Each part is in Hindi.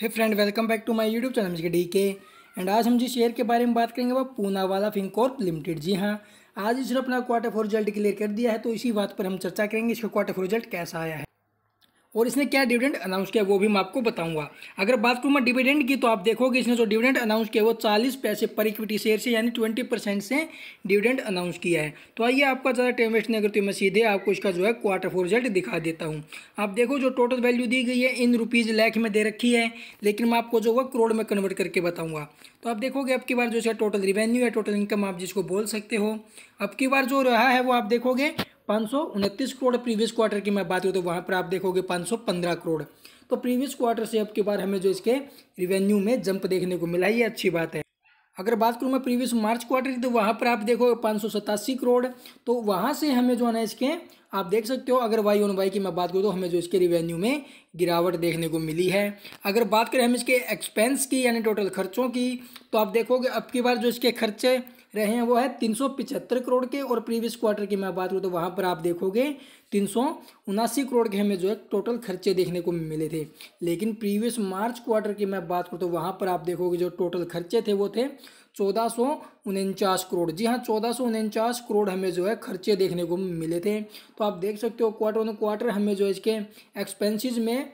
hey friend welcome back to my YouTube channel K D K and आज हम जिस शेयर के बारे में बात करेंगे वह पूनावाला फिनकॉर्प लिमिटेड जी हाँ आज इसने अपना क्वार्टर फोर रिजल्ट क्लियर कर दिया है तो इसी बात पर हम चर्चा करेंगे इसका क्वार्टर फोर रिजल्ट कैसा आया है और इसने क्या डिविडेंड अनाउंस किया वो भी मैं आपको बताऊंगा अगर बात करूँ मैं डिविडेंड की तो आप देखोगे इसने जो डिविडेंड अनाउंस किया वो चालीस पैसे पर इक्विटी शेयर से यानी ट्वेंटी परसेंट से डिविडेंड अनाउंस किया है तो आइए आपका ज़्यादा टाइम वेस्ट नहीं करती मैं सीधे आपको इसका जो है क्वार्टर फोर रिजल्ट दिखा देता हूँ आप देखो जो टोटल वैल्यू दी गई है इन रुपीज़ लैख में दे रखी है लेकिन मैं आपको जो हुआ करोड़ में कन्वर्ट करके बताऊँगा तो आप देखोगे अब की बार जो है टोटल रिवेन्यू है टोटल इनकम आप जिसको बोल सकते हो अब की बार जो रहा है वो आप देखोगे पाँच करोड़ प्रीवियस क्वार्टर की मैं बात करूँ तो वहाँ पर आप देखोगे 515 करोड़ तो प्रीवियस क्वार्टर से अब की बार हमें जो इसके रिवेन्यू में जंप देखने को मिला ये अच्छी बात है अगर बात करूँ मैं प्रीवियस मार्च क्वार्टर की तो वहाँ पर आप देखोगे पाँच करोड़ तो वहाँ से हमें जो है ना इसके आप देख सकते हो अगर वाई ऑन वाई की मैं बात करूँ तो हमें जो इसके रिवेन्यू में गिरावट देखने को मिली है अगर बात करें हम इसके एक्सपेंस की यानी टोटल खर्चों की तो आप देखोगे अब की बार जो इसके खर्चे रहे हैं वो है तीन सौ करोड़ के और प्रीवियस क्वार्टर की मैं बात करूँ तो वहाँ पर आप देखोगे तीन सौ उनासी करोड़ के हमें जो है टोटल खर्चे देखने को मिले थे लेकिन प्रीवियस मार्च क्वार्टर की मैं बात करूँ तो वहाँ पर आप देखोगे जो टोटल खर्चे थे वो थे चौदह करोड़ जी हाँ चौदह करोड़ हमें जो है खर्चे देखने को मिले थे तो आप देख सकते हो क्वार्टर ऑन क्वार्टर हमें जो इसके एक्सपेंसिस में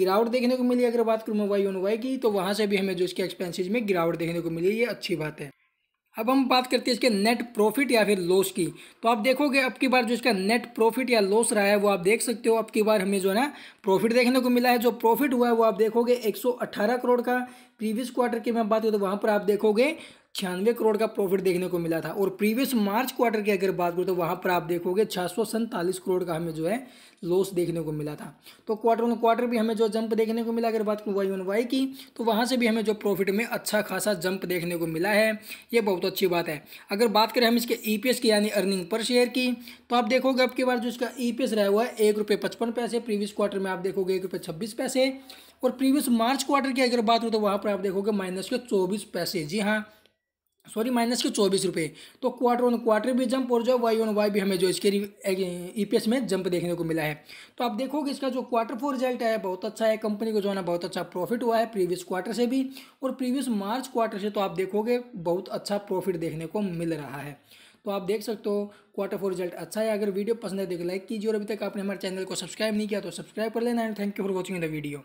गिरावट देखने को मिली अगर बात करूँ मैं वाई ऑन वाई की तो वहाँ से भी हमें जो इसके एक्सपेंसिस में गिरावट देखने को मिली ये अच्छी बात है अब हम बात करते हैं इसके नेट प्रॉफिट या फिर लॉस की तो आप देखोगे अब की बार जो इसका नेट प्रॉफिट या लॉस रहा है वो आप देख सकते हो अब की बार हमें जो है ना प्रॉफिट देखने को मिला है जो प्रॉफिट हुआ है वो आप देखोगे 118 करोड़ का प्रीवियस क्वार्टर की मैं बात करूँ तो वहाँ पर आप देखोगे छियानवे करोड़ का प्रॉफिट देखने को मिला था और प्रीवियस मार्च क्वार्टर की अगर बात करूँ तो वहाँ पर आप देखोगे छः करोड़ का हमें जो है लॉस देखने को मिला था तो क्वार्टर ऑन क्वार्टर भी हमें जो जंप देखने को मिला अगर बात करूँ वाई ऑन वाई की तो वहाँ से भी हमें जो प्रॉफिट में अच्छा खासा जंप देखने को मिला है ये बहुत अच्छी बात है अगर बात करें हम इसके ई e की यानी अर्निंग पर शेयर की तो आप देखोगे आपके बार जो इसका ई e रहा हुआ है एक रुपये पचपन पैसे प्रीवियस क्वार्टर में आप देखोगे एक रुपये छब्बीस पैसे और प्रीवियस मार्च क्वार्टर की अगर बात करूँ तो वहाँ पर आप देखोगे माइनस के चौबीस पैसे जी हाँ सॉरी माइनस के चौबीस रुपये तो क्वार्टर ऑन क्वार्टर भी जंप और जो वाई ऑन वाई भी हमें जो इसके ईपीएस e में जंप देखने को मिला है तो आप देखोगे इसका जो क्वार्टर फोर रिजल्ट है बहुत अच्छा है कंपनी को जो है ना बहुत अच्छा प्रॉफिट हुआ है प्रीवियस क्वार्टर से भी और प्रीवियस मार्च क्वार्टर से तो आप देखोगे बहुत अच्छा प्रॉफिट देखने को मिल रहा है तो आप देख सकते हो क्वार्टर फोर रिजल्ट अच्छा है अगर वीडियो पसंद है तो लाइक कीजिए और अभी तक आपने हमारे चैनल को सब्सक्राइब नहीं किया तो सब्सक्राइब कर लेना and thank you for watching the video